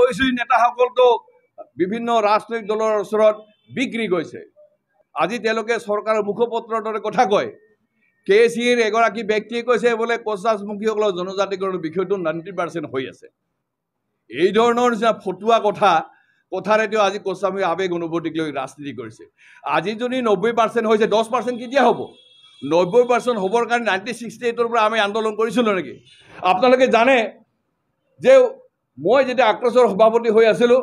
কৈছোঁ নেতাসকলতো বিভিন্ন ৰাজনৈতিক দলৰ ওচৰত বিক্ৰী গৈছে আজি তেওঁলোকে চৰকাৰৰ মুখপত্ৰৰ দৰে কথা কয় কে চিৰ এগৰাকী ব্যক্তিয়ে কৈছে বোলে পঞ্চাছমুখীসকলৰ জনজাতিকৰণৰ বিষয়টো নাইণ্টি পাৰ্চেণ্ট হৈ আছে এইধৰণৰ নিচিনা ফটুৱা কথা কথাৰে তেওঁ আজি কচামুখী আৱেগ অনুভূতিক লৈ ৰাজনীতি কৰিছে আজি যদি নব্বৈ পাৰ্চেণ্ট হৈছে দহ পাৰ্চেণ্ট কেতিয়া হ'ব নব্বৈ পাৰ্চেণ্ট হ'বৰ কাৰণে নাইণ্টিন ছিক্সটি এইটৰ পৰা আমি আন্দোলন কৰিছিলোঁ নেকি আপোনালোকে জানে যে মই যেতিয়া আক্ৰেছৰ সভাপতি হৈ আছিলোঁ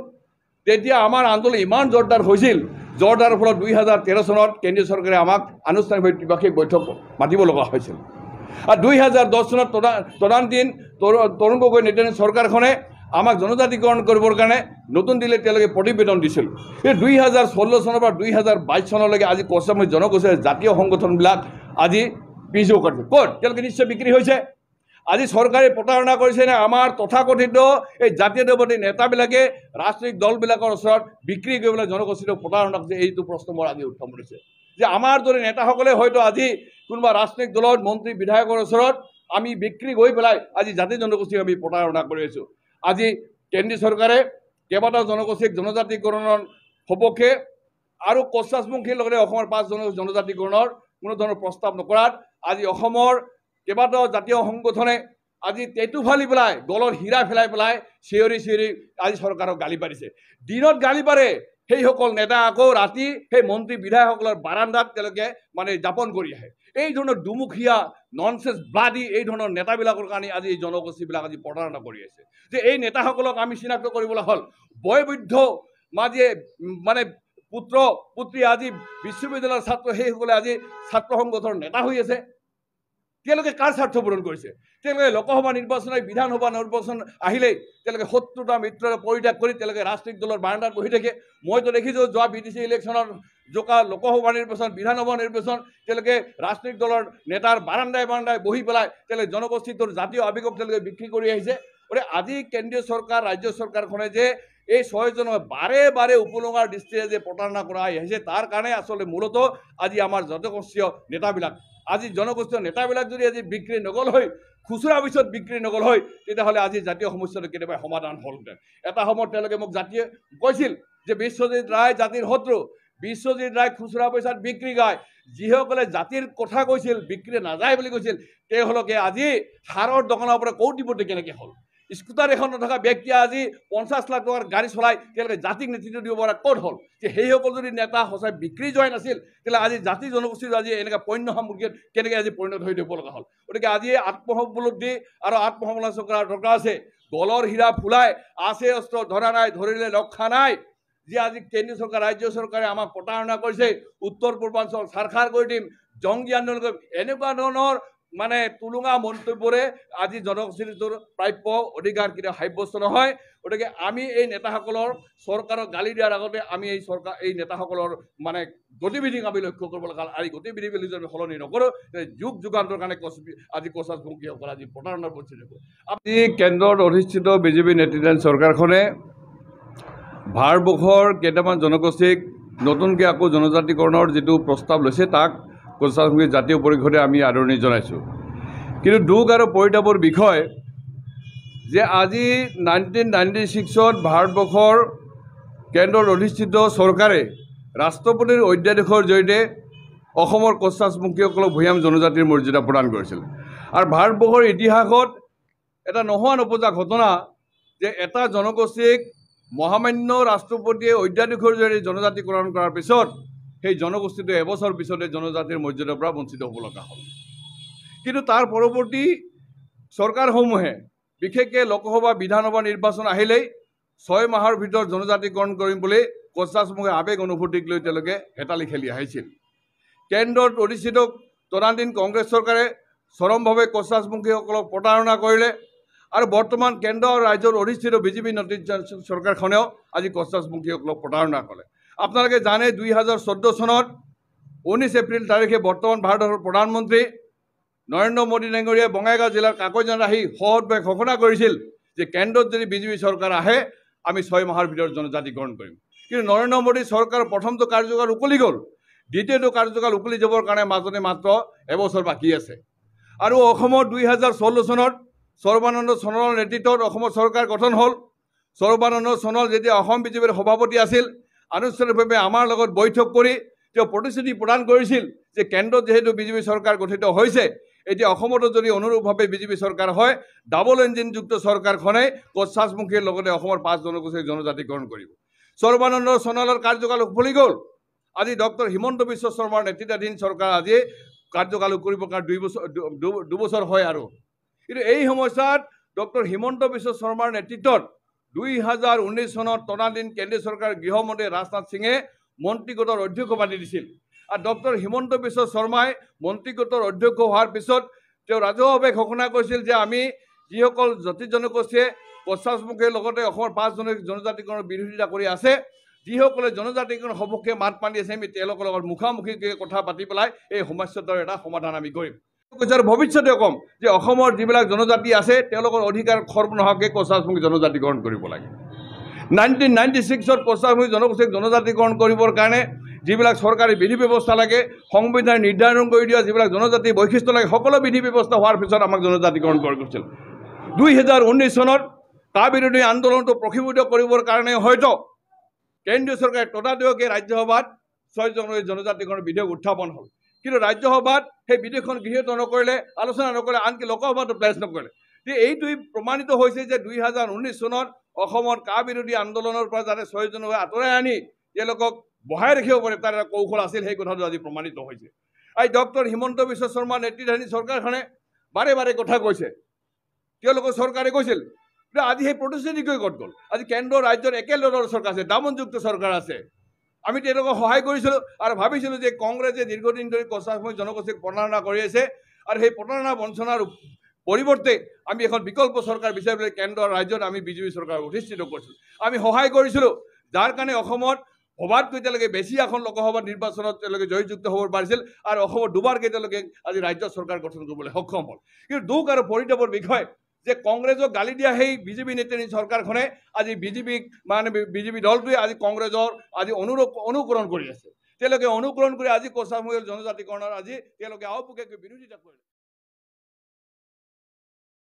তেতিয়া আমাৰ আন্দোলন ইমান জোৰদাৰ হৈছিল জোৰদাৰৰ ফলত দুই হাজাৰ তেৰ চনত কেন্দ্ৰীয় চৰকাৰে আমাক আনুষ্ঠানিকভাৱে ত্ৰিপাক্ষিক বৈঠক মাতিব লগা হৈছিল আৰু দুই হাজাৰ দহ চনত তদা তদান দিন তৰুণ গগৈ নেতৃত্ব চৰকাৰখনে আমাক জনজাতিকৰণ কৰিবৰ কাৰণে নতুন দিল্লীত তেওঁলোকে প্ৰতিবেদন দিছিল এই দুই হাজাৰ ষোল্ল চনৰ পৰা দুই হাজাৰ বাইছ চনলৈকে আজি কচামী জনগোষ্ঠীয় জাতীয় সংগঠনবিলাক আজি পিছ ক'ত তেওঁলোকে নিশ্চয় বিক্ৰী হৈছে আজি চৰকাৰে প্ৰতাৰণা কৰিছে নে আমাৰ তথাকথিত এই জাতীয় দেৱতী নেতাবিলাকে ৰাজনৈতিক দলবিলাকৰ ওচৰত বিক্ৰী কৰিবলৈ জনগোষ্ঠীটোক প্ৰতাৰণা কৰিছে এইটো প্ৰশ্ন মোৰ আজি উত্থাপন কৰিছে যে আমাৰ দৰে নেতাসকলে হয়তো আজি কোনোবা ৰাজনৈতিক দলৰ মন্ত্ৰী বিধায়কৰ ওচৰত আমি বিক্ৰী কৰি পেলাই আজি জাতি জনগোষ্ঠীক আমি প্ৰতাৰণা কৰি আছোঁ আজি কেন্দ্ৰীয় চৰকাৰে কেইবাটাও জনগোষ্ঠীক জনজাতিকৰণৰ সপক্ষে আৰু কচ্চাচমুখীৰ লগতে অসমৰ পাঁচ জন জনজাতিকৰণৰ কোনো ধৰণৰ প্ৰস্তাৱ নকৰাত আজি অসমৰ কেইবাটাও জাতীয় সংগঠনে আজি টেটু ফালি পেলাই গলত হীৰা ফেলাই পেলাই চিঞৰি চিঞৰি আজি চৰকাৰক গালি পাৰিছে দিনত গালি পাৰে সেইসকল নেতা আকৌ ৰাতি সেই মন্ত্ৰী বিধায়কসকলৰ বাৰান্দাত তেওঁলোকে মানে যাপন কৰি আহে এই ধৰণৰ দুমুখীয়া ননচেছ ব্লাডি এই ধৰণৰ নেতাবিলাকৰ কাৰণে আজি এই জনগোষ্ঠীবিলাক আজি প্ৰতাৰণা কৰি আছে যে এই নেতাসকলক আমি চিনাক্ত কৰিবলৈ হ'ল বয়বৃদ্ধ মাজে মানে পুত্ৰ পুত্ৰী আজি বিশ্ববিদ্যালয়ৰ ছাত্ৰ সেইসকলে আজি ছাত্ৰ সংগঠনৰ নেতা হৈ আছে তেওঁলোকে কাৰ স্বাৰ্থ পূৰণ কৰিছে তেওঁলোকে লোকসভা নিৰ্বাচন আহি বিধানসভা নিৰ্বাচন আহিলেই তেওঁলোকে সত্তৰটা মিত্ৰৰে পৰিত্যাগ কৰি তেওঁলোকে ৰাজনৈতিক দলৰ বাৰণ্ডাত বহি থাকে মইতো দেখিছোঁ যোৱা বি টি চি ইলেকশ্যনত জোকা লোকসভা নিৰ্বাচন বিধানসভা নিৰ্বাচন তেওঁলোকে ৰাজনৈতিক দলৰ নেতাৰ বাৰাণ্ডাই বাৰাণ্ডাই বহি পেলাই তেওঁলোকে জনগোষ্ঠীটোৰ জাতীয় আৱেগক তেওঁলোকে বিক্ৰী কৰি আহিছে গতিকে আজি কেন্দ্ৰীয় চৰকাৰ ৰাজ্য চৰকাৰখনে যে এই ছয়জনক বাৰে বাৰে উপলুঙাৰ দৃষ্টিৰে যে প্ৰতাৰণা কৰা আহিছে তাৰ কাৰণে আচলতে মূলত আজি আমাৰ জনগোষ্ঠীয় নেতাবিলাক আজি জনগোষ্ঠীয় নেতাবিলাক যদি আজি বিক্ৰী নগ'ল হয় খুচুৰা পিছত বিক্ৰী নগ'ল হয় তেতিয়াহ'লে আজি জাতীয় সমস্যাটো কেতিয়াবা সমাধান হ'লহেঁতেন এটা সময়ত তেওঁলোকে মোক জাতিয়ে কৈছিল যে বিশ্বজিৎ ৰায় জাতিৰ শত্ৰু বিশ্বজিৎ ৰায় খুচুৰা পইচাত বিক্ৰী গায় যিসকলে জাতিৰ কথা কৈছিল বিক্ৰী নাযায় বুলি কৈছিল তেওঁলোকে আজি সাৰৰ দোকানৰ পৰা কৌটিপতি কেনেকৈ হ'ল স্কুটাৰ এখন নথকা ব্যক্তিয়ে আজি পঞ্চাছ লাখ টকাৰ গাড়ী চলাই তেওঁলোকে জাতিক নেতৃত্ব দিব পৰা ক'ত হ'ল যে সেইসকল যদি নেতা সঁচাই বিক্ৰী যোৱাই নাছিল তেতিয়াহ'লে আজি জাতি জনগোষ্ঠীৰ আজি এনেকৈ পণ্য সামগ্ৰী কেনেকৈ আজি পৰিণত হৈ দিব লগা হ'ল গতিকে আজি আত্মসমলব্ধি আৰু আত্মসমালোচনা কৰাৰ দৰকাৰ আছে দলৰ হীৰা ফুলাই আছে অস্ত্ৰ ধৰা নাই ধৰিলে ৰক্ষা নাই যি আজি কেন্দ্ৰীয় চৰকাৰ ৰাজ্য চৰকাৰে আমাক প্ৰতাৰণা কৰিছে উত্তৰ পূৰ্বাঞ্চল চাৰখাৰ কৰি দিম জংগী আন্দোলন কৰিম এনেকুৱা ধৰণৰ মানে তুলুঙা মন্তব্যৰে আজি জনগোষ্ঠীটোৰ প্ৰাপ্য অধিকাৰ কেতিয়াও সাব্যস্ত নহয় গতিকে আমি এই নেতাসকলৰ চৰকাৰক গালি দিয়াৰ আগতে আমি এই চৰকাৰ এই নেতাসকলৰ মানে গতিবিধিক আমি লক্ষ্য কৰিব লগা আৰু বুলি যদি আমি সলনি নকৰোঁ যুগ যোগান্তৰ কাৰণে কচ আজি কচা ভংগীসকল আজি প্ৰতাৰণাৰ পৰিস্থিতি আজি কেন্দ্ৰত অধিষ্ঠিত বিজেপি নেতৃত্বাধীন চৰকাৰখনে ভাৰতবৰ্ষৰ কেইটামান জনগোষ্ঠীক নতুনকৈ আকৌ জনজাতিকৰণৰ যিটো প্ৰস্তাৱ লৈছে তাক কনচাৰ সংগীত জাতীয় পৰিষদে আমি আদৰণি জনাইছোঁ কিন্তু দুখ আৰু পৰিতাপৰ বিষয় যে আজি নাইনটিন নাইণ্টি ছিক্সত ভাৰতবৰ্ষৰ কেন্দ্ৰত অধিষ্ঠিত চৰকাৰে ৰাষ্ট্ৰপতিৰ অধ্যাদেশৰ জৰিয়তে অসমৰ কচ্চাচমুখীসকলক ভৈয়াম জনজাতিৰ মৰ্যাদা প্ৰদান কৰিছিল আৰু ভাৰতবৰ্ষৰ ইতিহাসত এটা নোহোৱা নোপোজা ঘটনা যে এটা জনগোষ্ঠীক মহামান্য ৰাষ্ট্ৰপতিয়ে অধ্যাদেশৰ জৰিয়তে জনজাতিকৰণ কৰাৰ পিছত সেই জনগোষ্ঠীটো এবছৰ পিছতে জনজাতিৰ মৰ্যাদাৰ পৰা বঞ্চিত হ'ব লগা হ'ল কিন্তু তাৰ পৰৱৰ্তী চৰকাৰসমূহে বিশেষকৈ লোকসভা বিধানসভা নিৰ্বাচন আহিলেই ছয় মাহৰ ভিতৰত জনজাতিকৰণ কৰিম বুলি কোচাসমূহে আৱেগ অনুভূতিক লৈ তেওঁলোকে হেতালি খেলি আহিছিল কেন্দ্ৰত অধিষ্ঠিত তদান্তীন কংগ্ৰেছ চৰকাৰে চৰমভাৱে কোচাসমুখীসকলক প্ৰতাৰণা কৰিলে আৰু বৰ্তমান কেন্দ্ৰ আৰু ৰাজ্যৰ অধিষ্ঠিত বিজেপি নেতৃত্ব চৰকাৰখনেও আজি কোচাসমুখীসকলক প্ৰতাৰণা কৰে আপোনালোকে জানে দুই হাজাৰ চৈধ্য চনত ঊনৈছ এপ্ৰিল তাৰিখে বৰ্তমান ভাৰতৰ প্ৰধানমন্ত্ৰী নৰেন্দ্ৰ মোদী ডাঙৰীয়াই বঙাইগাঁও জিলাৰ কাকজন আহি সহজভাৱে ঘোষণা কৰিছিল যে কেন্দ্ৰত যদি বিজেপি চৰকাৰ আহে আমি ছয় মাহৰ ভিতৰত জনজাতিকৰণ কৰিম কিন্তু নৰেন্দ্ৰ মোদী চৰকাৰৰ প্ৰথমটো কাৰ্যকাল উকলি গল দ্বিতীয়টো কাৰ্যকাল উকলি যাবৰ কাৰণে মাজতে মাত্ৰ এবছৰ বাকী আছে আৰু আৰ দুই হাজাৰ হাজাৰ চনত সৰ্বানন্দ সোণোৱালৰ নেতৃত্বত অসমৰ চৰকাৰ গঠন হল সৰ্বানন্দ সোণোৱাল যেতিয়া অসম বিজেপিৰ সভাপতি আছিল আনুষ্ঠানিকভাৱে আমাৰ লগত বৈঠক কৰি তেওঁ প্ৰতিশ্ৰুতি প্ৰদান কৰিছিল যে কেন্দ্ৰত যিহেতু বিজেপি চৰকাৰ গঠিত হৈছে এতিয়া অসমতো যদি অনুৰূপভাৱে বিজেপি চৰকাৰ হয় ডাবল ইঞ্জিনযুক্ত চৰকাৰখনে কচ্চাচমুখীৰ লগতে অসমৰ পাঁচ জনগোষ্ঠীৰ জনজাতিকৰণ কৰিব সৰ্বানন্দ সোণোৱালৰ কাৰ্যকাল খুলি গ'ল আজি ডক্টৰ হিমন্ত বিশ্ব শৰ্মাৰ নেতৃত্বাধীন চৰকাৰ আজি কাৰ্যকাল কৰিবৰ কাৰণে দুই বছৰ দুবছৰ হয় আৰু কিন্তু এই সময়ছোৱাত ডক্টৰ হিমন্ত বিশ্ব শৰ্মাৰ নেতৃত্বত দুই হাজাৰ ঊনৈছ চনত তনাদিন কেন্দ্ৰীয় চৰকাৰৰ গৃহমন্ত্ৰী ৰাজনাথ সিঙে মন্ত্ৰী গোটৰ অধ্যক্ষ পাতি দিছিল আৰু ডক্টৰ হিমন্ত বিশ্ব শৰ্মাই মন্ত্ৰী গোটৰ অধ্যক্ষ হোৱাৰ পিছত তেওঁ ৰাজহুৱাভাৱে ঘোষণা কৰিছিল যে আমি যিসকল জাতি জনগোষ্ঠীয়ে পশ্চাদমুখীৰ লগতে অসমৰ পাঁচজন জনজাতিকৰণৰ বিৰোধিতা কৰি আছে যিসকলে জনজাতিকৰণ সপক্ষে মাত মানি আছে আমি তেওঁলোকৰ লগত মুখামুখিকৈ কথা পাতি পেলাই এই সমস্যাটোৰ এটা সমাধান আমি কৰিম কৈছে আৰু ভৱিষ্যতে ক'ম যে অসমৰ যিবিলাক জনজাতি আছে তেওঁলোকৰ অধিকাৰ খৰ্ব নোহোৱাকৈ কচাৰসংগী জনজাতিকৰণ কৰিব লাগে নাইনটিন নাইণ্টি ছিক্সত কচাৰসংগী জনগোষ্ঠীক জনজাতিকৰণ কৰিবৰ কাৰণে যিবিলাক চৰকাৰী বিধি ব্যৱস্থা লাগে সংবিধানে নিৰ্ধাৰণ কৰি দিয়া যিবিলাক জনজাতি বৈশিষ্ট্য লাগে সকলো বিধি ব্যৱস্থা হোৱাৰ পিছত আমাক জনজাতিকৰণ কৰিছিল দুই হেজাৰ ঊনৈছ চনত তাৰ বিৰোধী আন্দোলনটো প্ৰসিভূত কৰিবৰ কাৰণে হয়তো কেন্দ্ৰীয় চৰকাৰে ততাতৈয়াকৈ ৰাজ্যসভাত ছয়জনৰ জনজাতিকৰণ বিধেয়ক উত্থাপন হ'ল কিন্তু ৰাজ্যসভাত সেই বিধেয়কখন গৃহীত নকৰিলে আলোচনা নকৰিলে আনকি লোকসভাতো প্লেছ নকৰিলে গতিকে এইটোৱেই প্ৰমাণিত হৈছে যে দুই হাজাৰ ঊনৈছ চনত অসমত কা বিৰোধী আন্দোলনৰ পৰা যাতে ছয়জন হৈ আঁতৰাই আনি তেওঁলোকক বহাই ৰাখিব পাৰে তাৰ এটা কৌশল আছিল সেই কথাটো আজি প্ৰমাণিত হৈছে আৰু ডক্টৰ হিমন্ত বিশ্ব শৰ্মা নেতৃধাৰী চৰকাৰখনে বাৰে বাৰে কথা কৈছে তেওঁলোকৰ চৰকাৰে কৈছিল আজি সেই প্ৰতিশ্ৰুতি কৈ গত গ'ল আজি কেন্দ্ৰ ৰাজ্যৰ একেলগৰ চৰকাৰ আছে দামনযুক্ত চৰকাৰ আছে আমি তেওঁলোকক সহায় কৰিছিলোঁ আৰু ভাবিছিলোঁ যে কংগ্ৰেছে দীৰ্ঘদিন ধৰি কচাসময় জনগোষ্ঠীক প্ৰতাৰণা কৰি আছে আৰু সেই প্ৰতাৰণা বঞ্চনাৰ পৰিৱৰ্তে আমি এখন বিকল্প চৰকাৰ বিচাৰিবলৈ কেন্দ্ৰৰ ৰাজ্যত আমি বিজেপি চৰকাৰ অধিষ্ঠিত কৰিছিলোঁ আমি সহায় কৰিছিলোঁ যাৰ কাৰণে অসমত সবাতকৈ তেওঁলোকে বেছি এখন লোকসভা নিৰ্বাচনত তেওঁলোকে জয়যুক্ত হ'ব পাৰিছিল আৰু অসমত দুবাৰকৈ তেওঁলোকে আজি ৰাজ্য চৰকাৰ গঠন কৰিবলৈ সক্ষম হ'ল কিন্তু দুখ আৰু পৰিতাপৰ বিষয় যে কংগ্ৰেছক গালি দিয়া সেই বিজেপি নেতৃত্বী চৰকাৰখনে আজি বিজেপিক মানে বিজেপি দলটোৱে আজি কংগ্ৰেছৰ আজি অনুৰোধ অনুকৰণ কৰি আছে তেওঁলোকে অনুকৰণ কৰি আজি কচামগুৰি জনজাতিকৰণৰ আজি তেওঁলোকে আও বিৰোধিতা কৰিছে